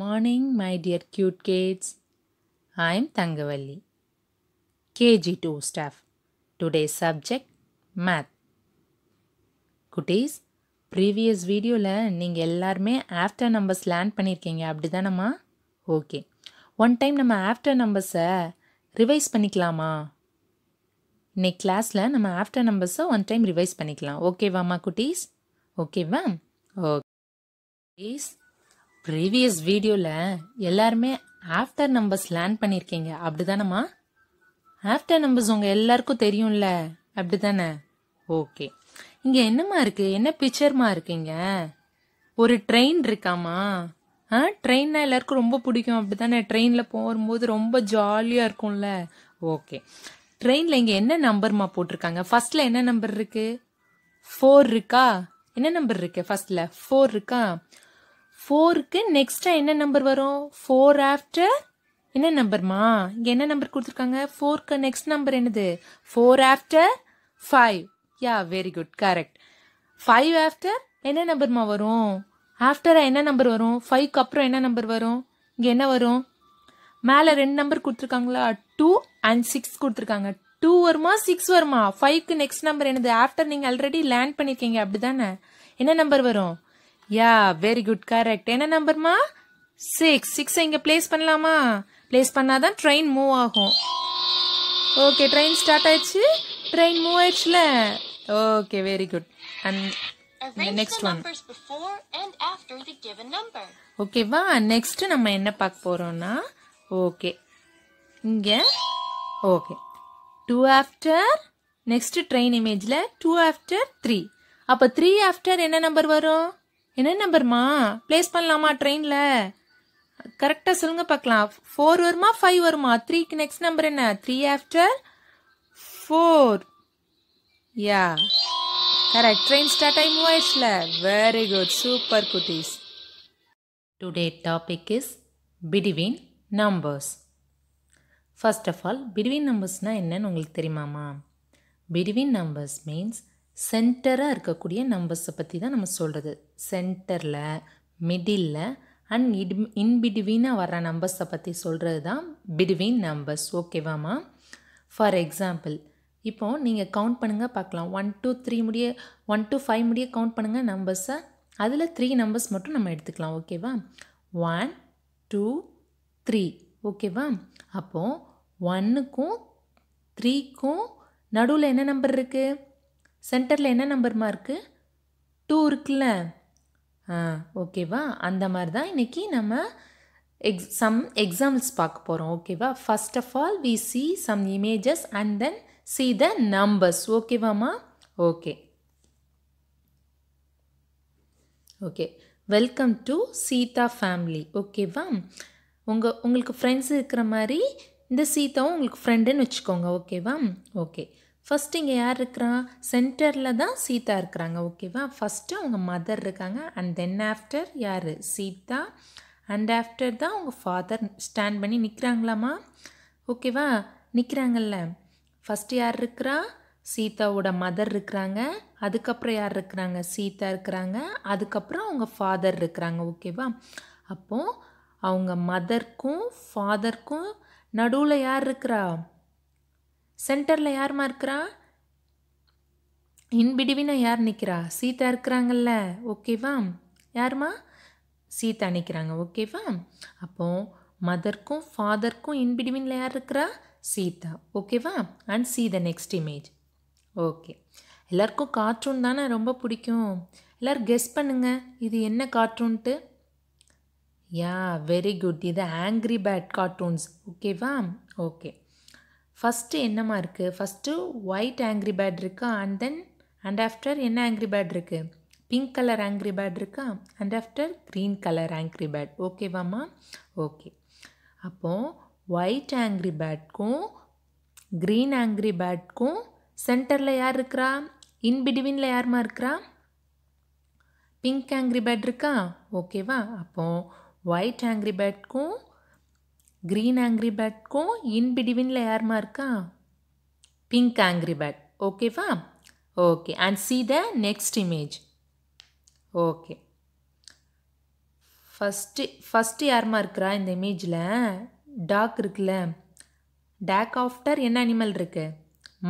Morning my dear cute cats I am Thangavalli KG two staff today subject math குட்டீஸ் previous வீடியோவில் நீங்கள் எல்லாருமே after numbers learn பண்ணியிருக்கீங்க அப்படி தானம்மா ஓகே ஒன் டைம் நம்ம ஆஃப்டர் நம்பர்ஸை ரிவைஸ் பண்ணிக்கலாமா இன்னைக்கு கிளாஸில் நம்ம ஆஃப்டர் நம்பர்ஸை ஒன் டைம் ரிவைஸ் பண்ணிக்கலாம் ஓகேவாம்மா குட்டீஸ் ஓகேவா ஓகே ப்ரீவியஸ் வீடியோவில் எல்லாருமே ஆஃப்டர் நம்பர்ஸ் லேர்ன் பண்ணியிருக்கீங்க அப்படிதானம்மா ஆஃப்டர் நம்பர்ஸ் உங்கள் எல்லாருக்கும் தெரியும்ல அப்படி தானே ஓகே இங்கே என்னம்மா இருக்குது என்ன பிக்சர்மா இருக்கீங்க ஒரு ட்ரெயின் இருக்காமா ஆ ட்ரெயின்னா எல்லாருக்கும் ரொம்ப பிடிக்கும் அப்படி தானே ட்ரெயினில் போகும்போது ரொம்ப ஜாலியாக இருக்கும்ல ஓகே ட்ரெயினில் இங்கே என்ன நம்பர்மா போட்டிருக்காங்க ஃபர்ஸ்டில் என்ன நம்பர் இருக்குது ஃபோர் இருக்கா என்ன நம்பர் இருக்கு ஃபர்ஸ்ட்ல ஃபோர் இருக்கா ஃபோருக்கு நெக்ஸ்ட்டாக என்ன நம்பர் வரும் ஃபோர் ஆஃப்டர் என்ன நம்பர்மா இங்கே என்ன நம்பர் கொடுத்துருக்காங்க ஃபோருக்கு நெக்ஸ்ட் நம்பர் என்னது four after five yeah very good correct five after என்ன நம்பர்மா வரும் ஆஃப்டராக என்ன நம்பர் வரும் ஃபைவ்க்கு அப்புறம் என்ன நம்பர் வரும் இங்கே என்ன வரும் மேலே ரெண்டு நம்பர் கொடுத்துருக்காங்களா டூ அண்ட் சிக்ஸ் கொடுத்துருக்காங்க டூ வருமா சிக்ஸ் வருமா ஃபைவ்க்கு நெக்ஸ்ட் நம்பர் என்னது ஆஃப்டர் நீங்கள் ஆல்ரெடி லேண்ட் பண்ணியிருக்கீங்க அப்படி தானே என்ன நம்பர் வரும் யா வெரி குட் கரெக்ட் என்ன நம்பர்மா சிக்ஸ் சிக்ஸ் இங்கே பிளேஸ் பண்ணலாமா பிளேஸ் பண்ணாதான் ட்ரெயின் மூவ் ஆகும் ஓகே ட்ரெயின் ஸ்டார்ட் ஆயிடுச்சு ட்ரெயின் மூவ் ஆயிடுச்சுல okay very good and next one ஓகேவா நெக்ஸ்ட் நம்ம என்ன பார்க்க போறோம்னா ஓகே இங்கே okay two after next train இமேஜில் டூ ஆஃப்டர் த்ரீ அப்போ த்ரீ ஆஃப்டர் என்ன நம்பர் வரும் என்ன நம்பர்மா பிளேஸ் பண்ணலாமா ட்ரெயினில் கரெக்டாக சொல்லுங்க பார்க்கலாம் ஃபோர் வருமா ஃபைவ் வருமா த்ரீக்கு நெக்ஸ்ட் நம்பர் என்ன three after four yeah correct train start ஆகி மூவ் ஆயிடுச்சுல வெரி குட் சூப்பர் குட்டீஸ் today topic is between numbers first of all between நம்பர்ஸ்னால் என்னன்னு உங்களுக்கு தெரியுமாமா பிட்வீன் நம்பர்ஸ் மீன்ஸ் சென்டராக இருக்கக்கூடிய நம்பர்ஸை பற்றி தான் நம்ம சொல்கிறது சென்டரில் மிடில் அண்ட் இட் இன்பிட்வீனாக வர்ற நம்பர்ஸை பற்றி சொல்கிறது தான் பிட்வீன் நம்பர்ஸ் ஓகேவாம்மா ஃபார் எக்ஸாம்பிள் இப்போது நீங்கள் கவுண்ட் பண்ணுங்கள் பார்க்கலாம் ஒன் டூ த்ரீ முடிய ஒன் டூ ஃபைவ் முடிய கவுண்ட் பண்ணுங்கள் நம்பர்ஸை அதில் த்ரீ நம்பர்ஸ் மட்டும் நம்ம எடுத்துக்கலாம் ஓகேவா ஒன் டூ த்ரீ ஓகேவா அப்போது ஒன்றுக்கும் த்ரீக்கும் நடுவில் என்ன நம்பர் இருக்குது சென்டரில் என்ன நம்பர்மா இருக்குது டூ இருக்குல்ல ஆ ஓகேவா அந்த மாதிரி தான் இன்றைக்கி நம்ம எக்ஸ் சம் எக்ஸாம்பிள்ஸ் பார்க்க போகிறோம் ஓகேவா first of all we see some images and then see the numbers ஓகேவாம்மா okay okay welcome to Sita family ஓகேவா உங்கள் உங்களுக்கு ஃப்ரெண்ட்ஸ் இருக்கிற மாதிரி இந்த சீதாவும் உங்களுக்கு ஃப்ரெண்டுன்னு வச்சுக்கோங்க ஓகேவா ஓகே ஃபஸ்ட் இங்கே யார் இருக்கிறா சென்டரில் தான் சீதா இருக்கிறாங்க ஓகேவா ஃபஸ்ட்டு அவங்க மதர் இருக்காங்க அண்ட் தென் ஆஃப்டர் யார் சீதா அண்ட் ஆஃப்டர் தான் அவங்க ஃபாதர் ஸ்டாண்ட் பண்ணி நிற்கிறாங்களாமா ஓகேவா நிற்கிறாங்கல்ல ஃபஸ்ட்டு யார் இருக்கிறா சீதாவோட மதர் இருக்கிறாங்க அதுக்கப்புறம் யார் இருக்கிறாங்க சீதா இருக்கிறாங்க அதுக்கப்புறம் அவங்க ஃபாதர் இருக்கிறாங்க ஓகேவா அப்போது அவங்க மதர்க்கும் ஃபாதர்க்கும் நடுவில் யார் இருக்கிறா சென்டரில் யார்மா இருக்கிறா இன்பிடிவினா யார் நிற்கிறா சீதா இருக்கிறாங்கல்ல ஓகேவா யாருமா சீதா நிற்கிறாங்க ஓகேவா அப்போது மதர்க்கும் ஃபாதர்க்கும் இன்பிடிவினில் யார் இருக்கிறா சீதா ஓகேவா and see the next image okay எல்லாருக்கும் கார்ட்டூன் தானே ரொம்ப பிடிக்கும் எல்லோரும் கெஸ் பண்ணுங்கள் இது என்ன கார்ட்டூன்ட்டு யா வெரி குட் இது ஆங்க்ரி பேட் கார்ட்டூன்ஸ் ஓகேவா ஓகே ஃபஸ்ட்டு என்னமா இருக்குது ஃபஸ்ட்டு ஒயிட் ஆங்க்ரி பேட் இருக்கா அண்ட் தென் அண்ட் ஆஃப்டர் என்ன ஆங்க்ரி பேட் இருக்குது பிங்க் கலர் ஆங்க்ரி பேட் இருக்கா and after green colour angry bird ஓகேவாம்மா ஓகே அப்போது ஒயிட் ஆங்க்ரி பேட்க்கும் க்ரீன் ஆங்க்ரி பேட்க்கும் சென்டரில் யார் இருக்கிறா இன்பிடிவினில் பிட்வீனில் யாருமா இருக்கிறா பிங்க் ஆங்க்ரி பேட் இருக்கா ஓகேவா அப்போது ஒயிட் ஆங்க்ரி பேட்க்கும் க்ரீன் ஆங்க்ரி பேட்க்கும் இன் யாருமா இருக்கா பிங்க் ஆங்க்ரி பேட் ஓகேவா okay and see the next image okay first first யாருமா இருக்கிறா இந்த இமேஜில் டாக் இருக்குல்ல டேக் ஆஃப்டர் என்ன அனிமல் இருக்குது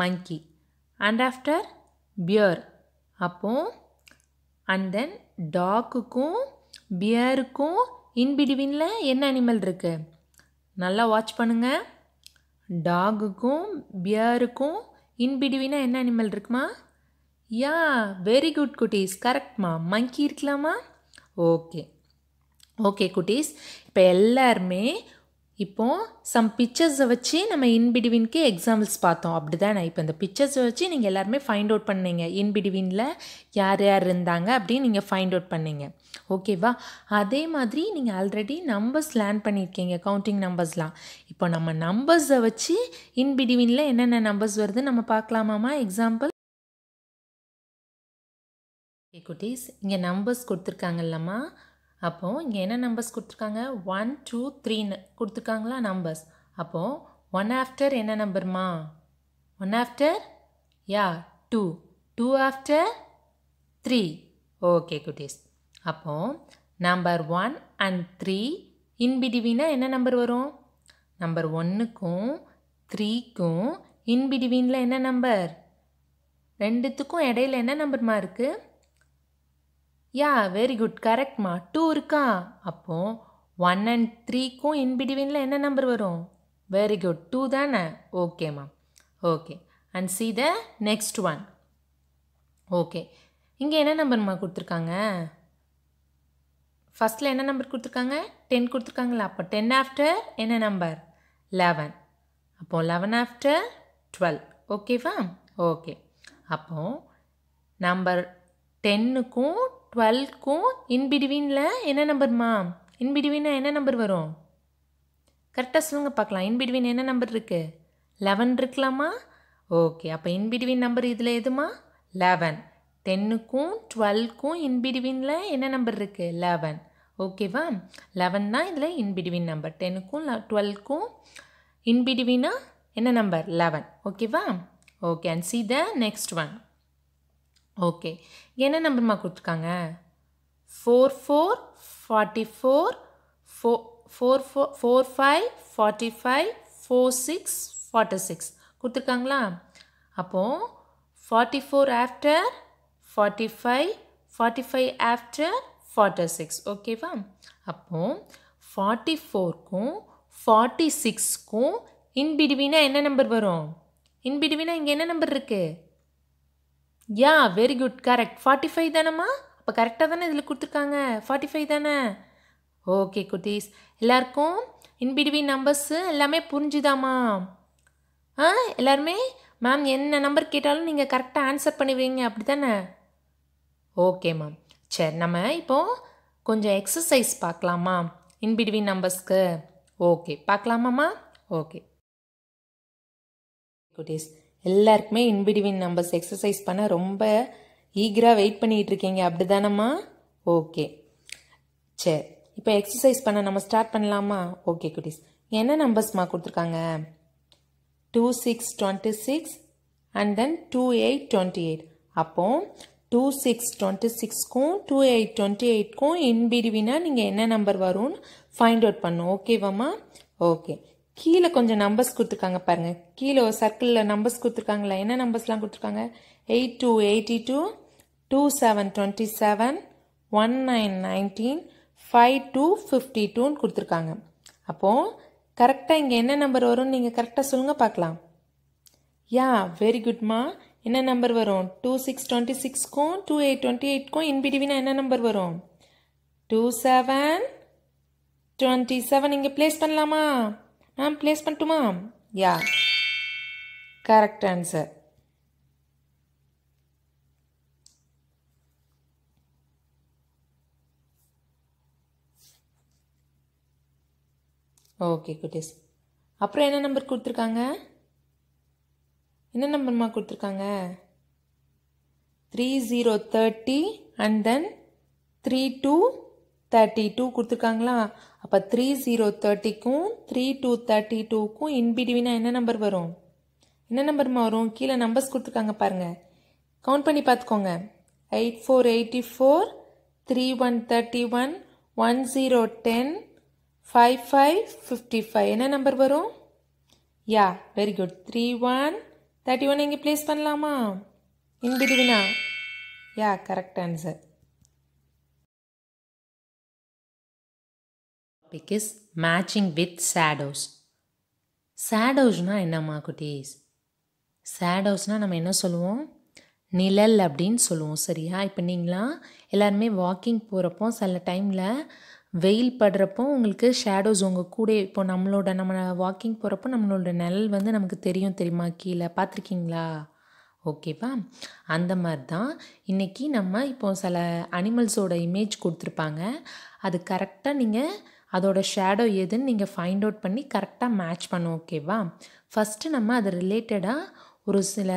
மங்கி அண்ட் ஆஃப்டர் பியர் அப்போது அண்ட் தென் டாக்குக்கும் பியருக்கும் இன்பிடிவினில் என்ன அனிமல் இருக்குது நல்லா வாட்ச் பண்ணுங்கள் டாகுக்கும் பியருக்கும் இன்பிடிவினா என்ன அனிமல் இருக்குமா யா வெரி குட் குட்டீஸ் கரெக்ட்மா மங்கி இருக்கலாமா ஓகே ஓகே குட்டீஸ் இப்போ எல்லாருமே இப்போது சம் பிக்சர்ஸை வச்சு நம்ம இன்பிடிவின்க்கு எக்ஸாம்பிள்ஸ் பார்த்தோம் அப்படி தானே இப்போ இந்த பிக்சர்ஸை வச்சு நீங்கள் எல்லாருமே ஃபைண்ட் அவுட் பண்ணீங்க இன்பிடிவினில் யார் யார் இருந்தாங்க அப்படின்னு நீங்கள் ஃபைண்ட் அவுட் பண்ணீங்க ஓகேவா அதே மாதிரி நீங்கள் ஆல்ரெடி நம்பர்ஸ் லேர்ன் பண்ணியிருக்கீங்க கவுண்டிங் நம்பர்ஸ்லாம் இப்போ நம்ம நம்பர்ஸை வச்சு இன்பிடிவினில் என்னென்ன நம்பர்ஸ் வருது நம்ம பார்க்கலாமாம்மா எக்ஸாம்பிள் குட்டீஸ் இங்கே நம்பர்ஸ் கொடுத்துருக்காங்கல்லம்மா அப்போது இங்கே என்ன நம்பர்ஸ் கொடுத்துருக்காங்க ஒன் டூ த்ரீன்னு கொடுத்துருக்காங்களா நம்பர்ஸ் அப்போது ஒன் ஆஃப்டர் என்ன நம்பர்மா one after yeah two two after three okay குட்டீஸ் அப்போது நம்பர் ஒன் அண்ட் த்ரீ இன்பிடிவினா என்ன நம்பர் வரும் நம்பர் ஒன்றுக்கும் த்ரீக்கும் இன்பிடிவினில் என்ன நம்பர் ரெண்டுத்துக்கும் இடையில என்ன நம்பர்மா இருக்குது யா வெரி குட் கரெக்ட்மா டூ இருக்கா அப்போ ஒன் அண்ட் த்ரீக்கும் இன்பிடிவினில் என்ன நம்பர் வரும் வெரி குட் டூ தானே ஓகேம்மா okay and see the next one okay இங்கே என்ன நம்பர்மா கொடுத்துருக்காங்க ஃபஸ்ட்டில் என்ன நம்பர் கொடுத்துருக்காங்க டென் கொடுத்துருக்காங்களா அப்போ டென் ஆஃப்டர் என்ன நம்பர் லெவன் அப்போது லெவன் ஆஃப்டர் டுவெல் ஓகேவா ஓகே அப்போது நம்பர் டென்னுக்கும் டுவெல்க்கும் இன்பிடிவீனில் என்ன நம்பர்மா இன்பிடிவீனா என்ன நம்பர் வரும் கரெக்டாக சொல்லுங்க பார்க்கலாம் இன்பிடிவீன் என்ன நம்பர் இருக்குது லெவன் இருக்கலாமா ஓகே அப்போ இன்பிடிவீன் நம்பர் இதில் எதுமா லெவன் டென்னுக்கும் டுவெல்க்கும் இன்பிடிவீனில் என்ன நம்பர் இருக்குது லெவன் ஓகேவா லெவன் தான் இதில் இன்பிடிவின் நம்பர் டென்னுக்கும் டுவெல்க்கும் இன்பிடிவினா என்ன நம்பர் லெவன் ஓகேவா okay and see the next one okay என்ன நம்பர்மா கொடுத்துருக்காங்க four four forty four four four four four five forty five four six forty six கொடுத்துருக்காங்களா அப்போது forty four after forty five forty five after forty six ஓகேவா அப்போது forty ஃபோர்க்கும் forty சிக்ஸ்க்கும் இன்பிடுவினா என்ன number வரும் இன்பிடுவினா இங்கே என்ன நம்பர் இருக்குது yeah very good correct forty five தானேம்மா அப்போ கரெக்டாக தானே இதில் கொடுத்துருக்காங்க ஃபார்ட்டி ஃபைவ் தானே ஓகே குட்டீஸ் எல்லாருக்கும் இன்பிடிவி நம்பர்ஸு எல்லாமே புரிஞ்சுதாம்மா ஆ எல்லாருமே மேம் என்ன நம்பர் கேட்டாலும் நீங்கள் கரெக்டாக ஆன்சர் பண்ணுவீங்க அப்படி தானே ஓகே மேம் சரி நம்ம இப்போது கொஞ்சம் எக்ஸசைஸ் பார்க்கலாமா இன்பிடிவின் நம்பர்ஸ்க்கு ஓகே பார்க்கலாமாம்மா ஓகே குட்டீஸ் எல்லாருக்குமே இன்பிடிவின் நம்பர்ஸ் எக்ஸசைஸ் பண்ண ரொம்ப ஈகராக வெயிட் பண்ணிகிட்டு இருக்கீங்க அப்படி தானம்மா ஓகே சரி இப்போ எக்ஸசைஸ் பண்ண நம்ம ஸ்டார்ட் பண்ணலாமா ஓகே குட்டீஸ் என்ன நம்பர்ஸ்மா கொடுத்துருக்காங்க two six twenty six and then two eight twenty eight அப்போது டூ சிக்ஸ் டுவெண்ட்டி சிக்ஸ்க்கும் டூ எயிட் டுவெண்ட்டி எயிட்க்கும் இன்பிடிவினா நீங்கள் என்ன நம்பர் வரும்னு ஃபைண்ட் அவுட் பண்ணும் ஓகேவாம்மா ஓகே கீழே கொஞ்சம் நம்பர்ஸ் கொடுத்துருக்காங்க பாருங்கள் கீழே ஒரு சர்க்கிளில் நம்பர்ஸ் கொடுத்துருக்காங்களா என்ன நம்பர்ஸ்லாம் கொடுத்துருக்காங்க eight two eighty two two seven twenty seven one nine nineteen five two fifty டூன்னு கொடுத்துருக்காங்க அப்போது கரெக்டாக இங்கே என்ன நம்பர் வரும்னு நீங்கள் கரெக்டாக சொல்லுங்கள் பார்க்கலாம் யா வெரி குட்மா என்ன நம்பர் வரும் டூ சிக்ஸ் டுவெண்ட்டி சிக்ஸ்க்கும் டூ எயிட் டுவெண்ட்டி எயிட்க்கும் இன்பிடிவினா என்ன நம்பர் வரும் டூ செவன் டுவெண்ட்டி செவன் இங்கே ப்ளேஸ் பண்ணலாமா நான் ப்ளேஸ் பண்ணட்டுமா யா கரெக்ட் ஆன்சர் ஓகே குட்டீஸ் அப்புறம் என்ன நம்பர் கொடுத்துருக்காங்க என்ன நம்பர்மா கொடுத்துருக்காங்க three zero thirty and then three two thirty two கொடுத்துருக்காங்களா அப்போ த்ரீ ஜீரோ தேர்ட்டிக்கும் த்ரீ டூ தேர்ட்டி டூக்கும் இன்பிடிவினா என்ன நம்பர் வரும் என்ன நம்பர்மா வரும் கீழே நம்பர்ஸ் கொடுத்துருக்காங்க பாருங்கள் கவுண்ட் பண்ணி பார்த்துக்கோங்க eight four eighty four three one thirty one one zero ten five five fifty five என்ன நம்பர் வரும் yeah very good three one thirty one இங்கே ப்ளேஸ் பண்ணலாமா இன்பிடிவினா yeah correct answer topic is matching with shadows சேடோஸ்னால் என்னம்மா குட்டீஸ் சேடோஸ்னால் நம்ம என்ன சொல்லுவோம் நிழல் அப்படின்னு சொல்லுவோம் சரியா இப்போ நீங்களாம் எல்லாருமே வாக்கிங் போகிறப்போ சில டைமில் வெயில் படுறப்போ உங்களுக்கு ஷேடோஸ் உங்கள் கூட இப்போ நம்மளோட நம்ம வாக்கிங் போகிறப்போ நம்மளோட நிழல் வந்து நமக்கு தெரியும் தெரியுமா கீழே பார்த்துருக்கீங்களா ஓகேவா அந்த மாதிரி தான் இன்றைக்கி நம்ம இப்போ சில அனிமல்ஸோட இமேஜ் கொடுத்துருப்பாங்க அது கரெக்டாக நீங்கள் அதோட ஷேடோ எதுன்னு நீங்கள் ஃபைண்ட் அவுட் பண்ணி கரெக்டாக மேட்ச் பண்ணும் ஓகேவா ஃபஸ்ட்டு நம்ம அது ரிலேட்டடாக ஒரு சில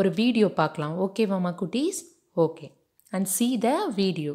ஒரு வீடியோ பார்க்கலாம் ஓகேவாம்மா குட்டீஸ் okay and see the video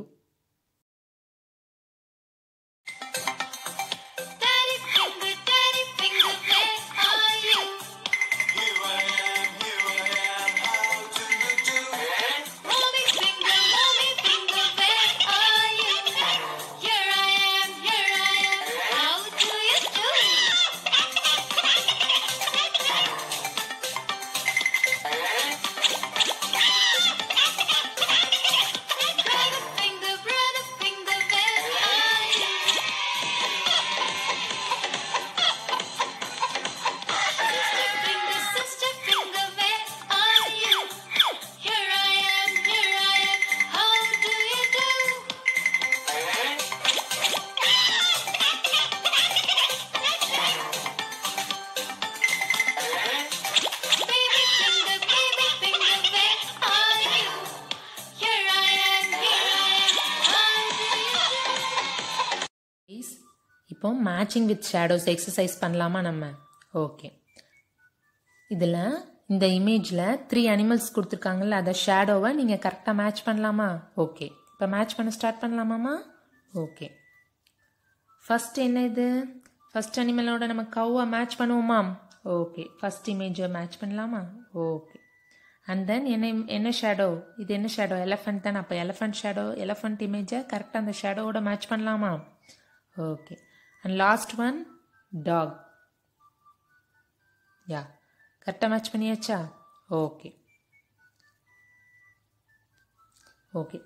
இப்போ மேட்சிங் வித் ஷேடோஸ் எக்ஸசைஸ் பண்ணலாமா நம்ம ஓகே இதில் இந்த இமேஜில் த்ரீ அனிமல்ஸ் கொடுத்துருக்காங்கல்ல அதை ஷேடோவை நீங்கள் கரெக்டாக மேட்ச் பண்ணலாமா ஓகே இப்போ மேட்ச் பண்ண ஸ்டார்ட் பண்ணலாமாம்மா ஓகே ஃபஸ்ட் என்ன இது ஃபஸ்ட் அனிமலோட நம்ம கவ்வை மேட்ச் பண்ணுவோமா ஓகே ஃபஸ்ட் இமேஜை மேட்ச் பண்ணலாமா ஓகே அண்ட் தென் என்ன என்ன ஷேடோ இது என்ன ஷேடோ எலஃபண்ட் தானே அப்போ எலஃபண்ட் ஷேடோ எலஃபண்ட் இமேஜை கரெக்டாக அந்த ஷேடோவோட மேட்ச் பண்ணலாமா okay and last one dog yeah கரெக்டாக மேட்ச் பண்ணியாச்சா okay okay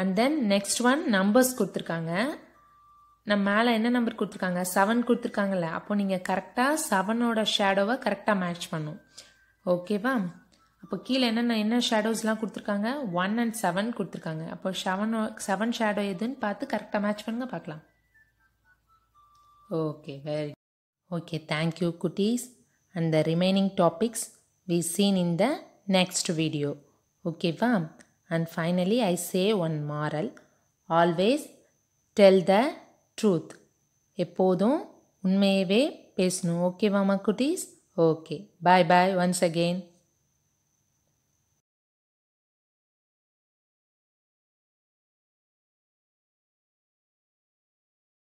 and then next one numbers கொடுத்துருக்காங்க நம்ம மேலே என்ன நம்பர் கொடுத்துருக்காங்க செவன் கொடுத்துருக்காங்கல்ல அப்போ நீங்கள் கரெக்டாக செவனோட ஷேடோவை கரெக்டாக மேட்ச் பண்ணும் ஓகேவா அப்போ கீழே என்னென்ன என்ன ஷேடோஸ்லாம் கொடுத்துருக்காங்க ஒன் அண்ட் செவன் கொடுத்துருக்காங்க அப்போ செவன் செவன் ஷேடோ எதுன்னு பார்த்து கரெக்டாக மேட்ச் பண்ணுங்க பார்க்கலாம் Okay, very Okay, thank you cuties. And the remaining topics we seen in the next video. Okay, va? And finally, I say one moral. Always tell the truth. எப்போதும் உண்மையவே பேசணும் ஓகேவா குட்டீஸ் Okay, bye bye. Once again.